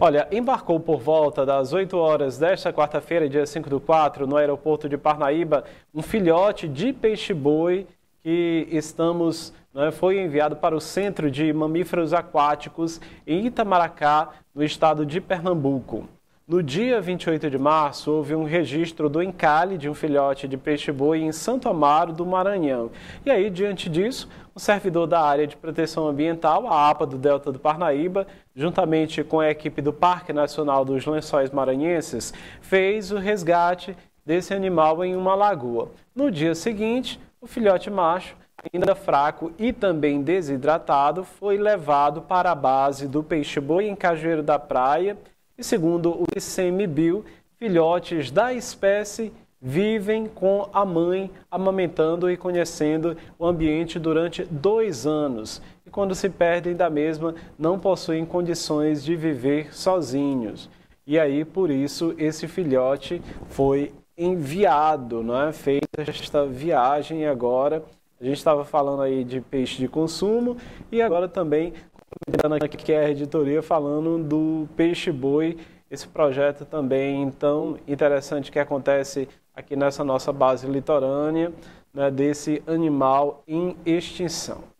Olha, embarcou por volta das 8 horas desta quarta-feira, dia 5 do 4, no aeroporto de Parnaíba, um filhote de peixe-boi que estamos né, foi enviado para o Centro de Mamíferos Aquáticos em Itamaracá, no estado de Pernambuco. No dia 28 de março, houve um registro do encalhe de um filhote de peixe-boi em Santo Amaro do Maranhão. E aí, diante disso, um servidor da área de proteção ambiental, a APA do Delta do Parnaíba, juntamente com a equipe do Parque Nacional dos Lençóis Maranhenses, fez o resgate desse animal em uma lagoa. No dia seguinte, o filhote macho ainda fraco e também desidratado, foi levado para a base do peixe-boi em Cajueiro da Praia, e segundo o ICMBio, filhotes da espécie vivem com a mãe amamentando e conhecendo o ambiente durante dois anos. E quando se perdem da mesma, não possuem condições de viver sozinhos. E aí, por isso, esse filhote foi enviado, não é? Feita esta viagem agora. A gente estava falando aí de peixe de consumo e agora também aqui que é a editoria falando do Peixe Boi, esse projeto também tão interessante que acontece aqui nessa nossa base litorânea, né, desse animal em extinção.